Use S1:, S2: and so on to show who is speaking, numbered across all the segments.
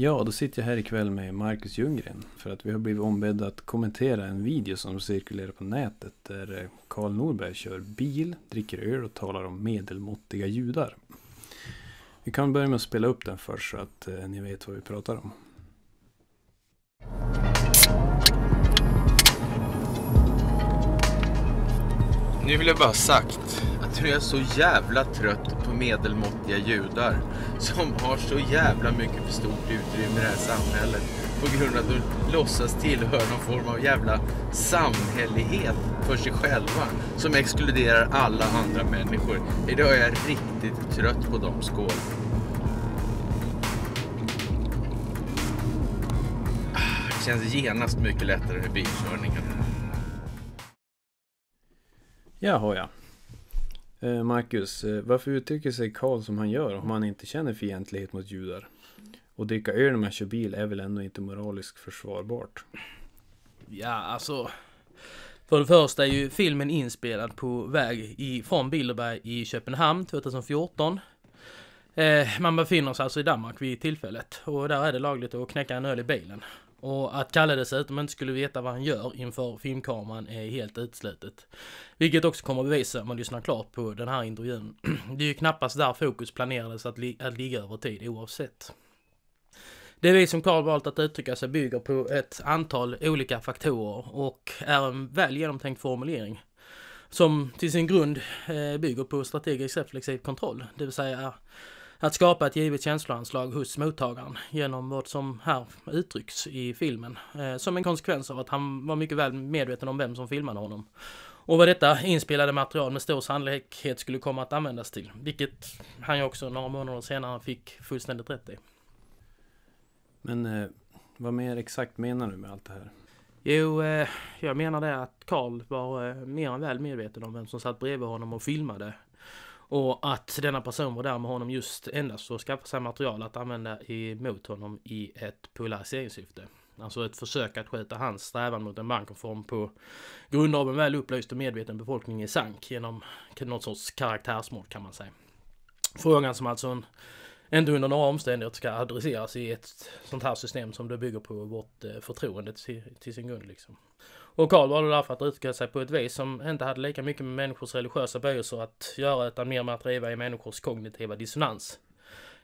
S1: Ja, då sitter jag här ikväll med Marcus Ljunggren för att vi har blivit ombedda att kommentera en video som cirkulerar på nätet där eh, Karl Norberg kör bil, dricker öl och talar om medelmåttiga judar. Vi kan börja med att spela upp den först så att eh, ni vet vad vi pratar om.
S2: Nu vill jag bara ha sagt jag tror jag är så jävla trött på medelmåttiga judar som har så jävla mycket för stort utrymme i det här samhället på grund av att de låtsas tillhöra någon form av jävla samhällighet för sig själva som exkluderar alla andra människor. Idag är jag riktigt trött på dem. Skål! Ah, det känns genast mycket lättare med bilkörningen.
S1: Jaha ja. Eh, Marcus, eh, varför uttrycker sig Karl som han gör om han inte känner fientlighet mot judar? Och dricka öl när man kör bil är väl ändå inte moraliskt försvarbart?
S2: Ja, alltså... För det första är ju filmen inspelad på väg ifrån Bilderberg i Köpenhamn 2014. Eh, man befinner sig alltså i Danmark vid tillfället och där är det lagligt att knäcka en öl i bilen. Och att Kalle dessutom inte skulle veta vad han gör inför filmkameran är helt utslutet. Vilket också kommer att bevisa om man lyssnar klart på den här intervjun. Det är ju knappast där fokus planerades att, li att ligga över tid oavsett. Det vi som Karl valt att uttrycka sig bygger på ett antal olika faktorer och är en väl genomtänkt formulering som till sin grund eh, bygger på strategisk reflexiv kontroll, det vill säga att skapa ett givet känsloanslag hos mottagaren genom vad som här uttrycks i filmen eh, som en konsekvens av att han var mycket väl medveten om vem som filmade honom och vad detta inspelade material med stor sannolikhet skulle komma att användas till, vilket han ju också några månader senare fick fullständigt rätt i.
S1: Men eh, vad mer exakt menar du med allt
S2: det här? Jo, eh, jag menar det att Karl var mer än väl medveten om vem som satt bredvid honom och filmade och att denna person var där med honom just endast för att skaffa sig material att använda emot honom i ett polariseringssyfte. Alltså ett försök att skjuta hans strävan mot en bankreform på grund av en väl upplyst och medveten befolkning i sank genom något sorts karaktärsmord kan man säga. Frågan som alltså en, inte under några omständigheter ska adresseras i ett sånt här system som det bygger på vårt eh, förtroende till sin grund liksom. Och Karl valde därför att uttrycka sig på ett vis som inte hade lika mycket med människors religiösa böjelser att göra utan mer med att driva i människors kognitiva dissonans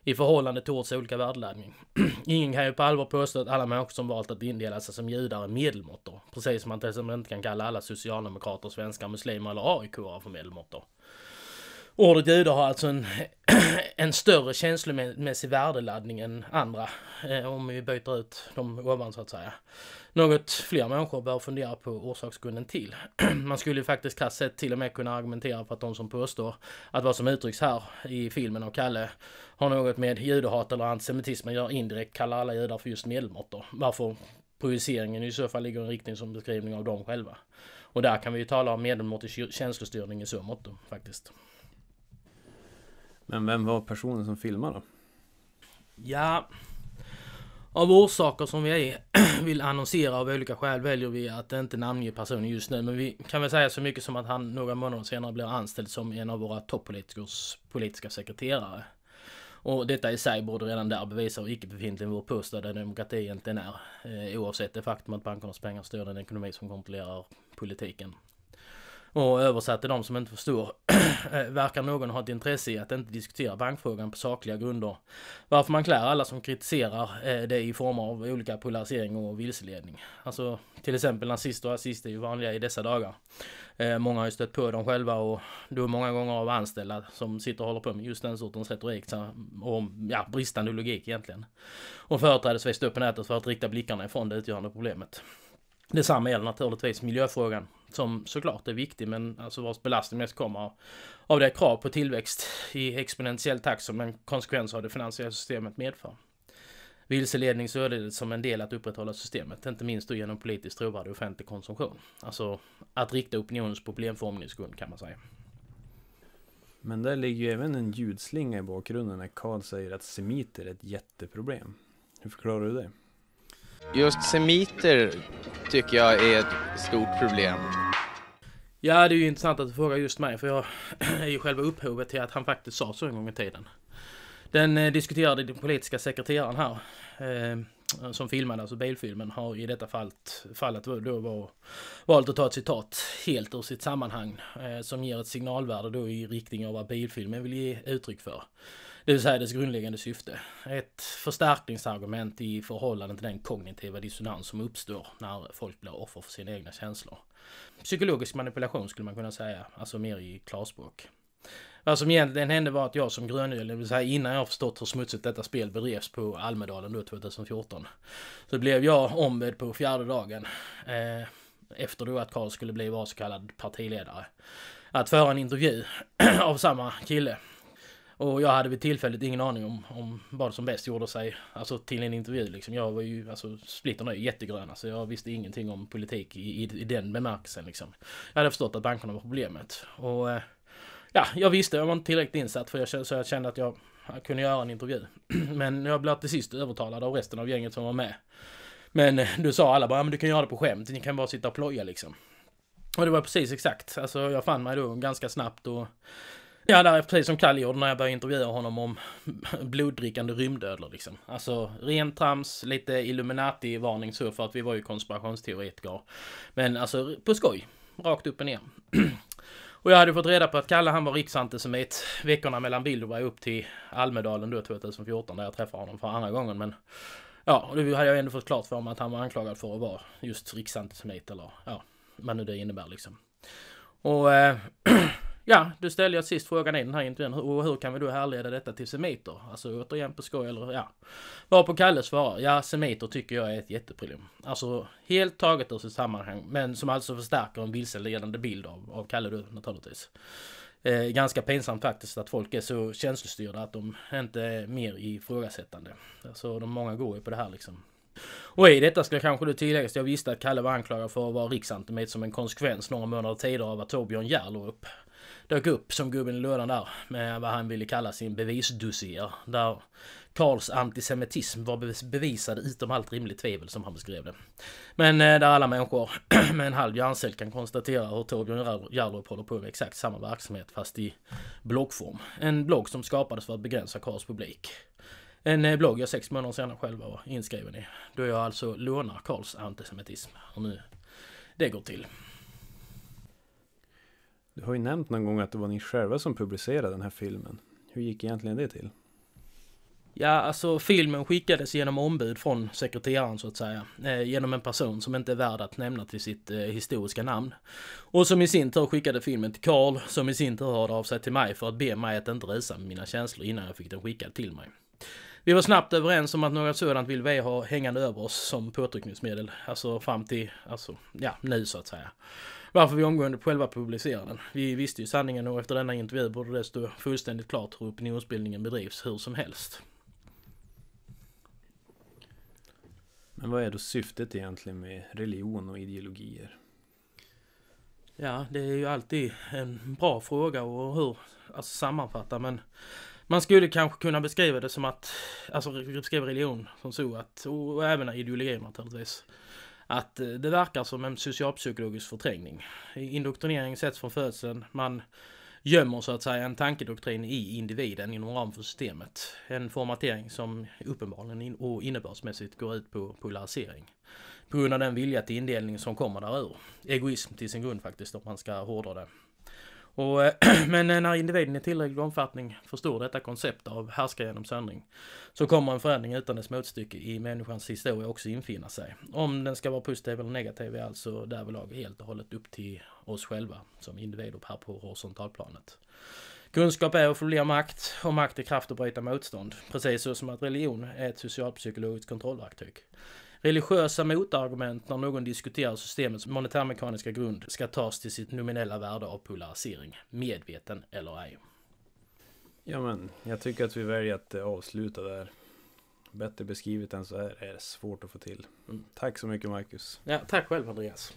S2: i förhållande till ords olika värdeladdning. Ingen kan ju på allvar påstå att alla människor som valt att indela sig som judar är medelmåttor. Precis som man till exempel inte kan kalla alla socialdemokrater, svenskar, muslimer eller aik are för medelmåttor. Ordet judar har alltså en, en större känslomässig värdeladdning än andra, eh, om vi byter ut de ovan så att säga. Något fler människor bör fundera på orsaksgrunden till. Man skulle ju faktiskt krasst sett till och med kunna argumentera för att de som påstår att vad som uttrycks här i filmen av Kalle har något med judehat eller antisemitism att göra indirekt kallar alla judar för just medelmåttor. Varför projiceringen i så fall ligger i en riktning som beskrivning av dem själva. Och där kan vi ju tala om medelmåttig känslostyrning i så mått faktiskt.
S1: Men vem var personen som filmade?
S2: Ja, av orsaker som vi vill annonsera av olika skäl väljer vi att inte namnge personen just nu. Men vi kan väl säga så mycket som att han några månader senare blir anställd som en av våra toppolitikers politiska sekreterare. Och detta i sig borde redan där bevisa hur icke-befintlig vår påstådda demokrati egentligen är. Eh, oavsett det faktum att bankernas pengar styr den ekonomi som kontrollerar politiken och översatte de som inte förstår, eh, verkar någon ha ett intresse i att inte diskutera bankfrågan på sakliga grunder. Varför man klär alla som kritiserar eh, det i form av olika polarisering och vilseledning. Alltså till exempel nazister och rasister är ju vanliga i dessa dagar. Eh, många har ju stött på dem själva och då många gånger av anställda som sitter och håller på med just den sortens retorik och ja, bristande logik egentligen. Och företrädesvis då på nätet för att rikta blickarna ifrån det utgörande problemet. Detsamma gäller naturligtvis miljöfrågan som såklart är viktig men alltså vars belastning mest kommer av det krav på tillväxt i exponentiell takt som en konsekvens av det finansiella systemet medför. Vilseledning det som en del att upprätthålla systemet, inte minst då genom politiskt trovärdig offentlig konsumtion. Alltså att rikta opinionens problemformningsgrund kan man säga.
S1: Men där ligger ju även en ljudslinga i bakgrunden när Karl säger att semiter är ett jätteproblem. Hur förklarar du det?
S2: Just semiter tycker jag är ett stort problem. Ja, det är ju intressant att du frågar just mig, för jag är ju själva upphovet till att han faktiskt sa så en gång i tiden. Den eh, diskuterade den politiska sekreteraren här, eh, som filmade, alltså bilfilmen, har i detta fallet, fallet då var, valt att ta ett citat helt ur sitt sammanhang, eh, som ger ett signalvärde då i riktning av vad bilfilmen vill ge uttryck för. Det vill säga dess grundläggande syfte. Ett förstärkningsargument i förhållande till den kognitiva dissonans som uppstår när folk blir offer för sina egna känslor. Psykologisk manipulation skulle man kunna säga, alltså mer i klarspråk. Vad som egentligen hände var att jag som grönöl, det vill säga innan jag förstått hur smutsigt detta spel bedrevs på Almedalen då 2014. Så blev jag ombedd på fjärde dagen. Eh, efter då att Karl skulle bli vår så kallad partiledare. Att föra en intervju av samma kille och jag hade vid tillfället ingen aning om, om vad som bäst gjorde sig alltså, till en intervju. Liksom. Jag var ju, alltså, splitterna är ju jättegröna så jag visste ingenting om politik i, i, i den bemärkelsen. Liksom. Jag hade förstått att bankerna var problemet. Och, eh, ja, jag visste, jag var inte tillräckligt insatt för jag, så jag kände att jag kunde göra en intervju. Men jag blev till sist övertalad av resten av gänget som var med. Men eh, du sa alla bara, ja men du kan göra det på skämt, ni kan bara sitta och ploja liksom. Och det var precis exakt, alltså jag fann mig då ganska snabbt och Ja, där är precis som Kalle gjorde när jag började intervjua honom om bloddrickande rymdödlor liksom. Alltså rent trams, lite Illuminati-varning så för att vi var ju konspirationsteoretiker. Men alltså på skoj, rakt upp och ner. Och jag hade fått reda på att Kalle han var riksantisemit veckorna mellan Bilderberg upp till Almedalen då 2014 där jag träffade honom för andra gången. Men ja, och då hade jag ändå fått klart för mig att han var anklagad för att vara just riksantisemit eller ja, vad nu det innebär liksom. Och eh, Ja, du ställde ju sist frågan i den här intervjun. Hur, hur kan vi då härleda detta till semiter? Alltså återigen på skoj eller ja. Var på Kalle svarar, ja semiter tycker jag är ett jätteproblem. Alltså helt taget ur sitt sammanhang, men som alltså förstärker en vilseledande bild av, av Kalle då naturligtvis. Eh, ganska pinsamt faktiskt att folk är så känslostyrda att de inte är mer ifrågasättande. Alltså de många går ju på det här liksom. Och i detta ska kanske du tilläggas, jag visste att Kalle var anklagad för att vara riksantimit som en konsekvens några månader tidigare av att Torbjörn Jär upp dök upp som gubben i lådan där med vad han ville kalla sin bevisdossier. Där Karls antisemitism var bevisad utom allt rimligt tvivel som han beskrev det. Men eh, där alla människor med en halv hjärncell kan konstatera hur Torbjörn Jarlrup håller på med exakt samma verksamhet fast i bloggform. En blogg som skapades för att begränsa Karls publik. En eh, blogg jag sex månader senare själv var inskriven i. Då jag alltså lånar Karls antisemitism. Och nu det går till.
S1: Du har ju nämnt någon gång att det var ni själva som publicerade den här filmen. Hur gick egentligen det till?
S2: Ja, alltså filmen skickades genom ombud från sekreteraren så att säga. Eh, genom en person som inte är värd att nämna till sitt eh, historiska namn. Och som i sin tur skickade filmen till Karl, som i sin tur hörde av sig till mig för att be mig att inte rusa med mina känslor innan jag fick den skickad till mig. Vi var snabbt överens om att något sådant vill vi ha hängande över oss som påtryckningsmedel. Alltså fram till, alltså, ja, nu så att säga varför vi omgående själva publicerade den. Vi visste ju sanningen och efter denna intervju borde det stå fullständigt klart hur opinionsbildningen bedrivs hur som helst.
S1: Men vad är då syftet egentligen med religion och ideologier?
S2: Ja, det är ju alltid en bra fråga och hur, alltså sammanfatta men man skulle kanske kunna beskriva det som att, alltså beskriva religion som så att, och även ideologier naturligtvis, att eh, det verkar som en socialpsykologisk förträngning. Indoktrinering sätts från födseln. Man gömmer så att säga en tankedoktrin i individen inom ram för systemet. En formatering som uppenbarligen in och innebördsmässigt går ut på polarisering. På grund av den vilja till indelning som kommer därur. Egoism till sin grund faktiskt om man ska hårdra det. Och, eh, men eh, när individen i tillräcklig omfattning förstår detta koncept av härska genom söndring så kommer en förändring utan dess motstycke i människans historia också infinna sig. Om den ska vara positiv eller negativ är alltså därvidlag helt och hållet upp till oss själva som individer här på horisontalplanet. Kunskap är att få makt och makt är kraft att bryta motstånd. Precis så som att religion är ett socialpsykologiskt kontrollverktyg. Religiösa motargument när någon diskuterar systemets monetärmekaniska grund ska tas till sitt nominella värde av polarisering, medveten eller ej.
S1: Ja men, jag tycker att vi väljer att eh, avsluta där. Bättre beskrivet än så här är det svårt att få till. Mm. Tack så mycket Marcus. Ja,
S2: tack själv Andreas.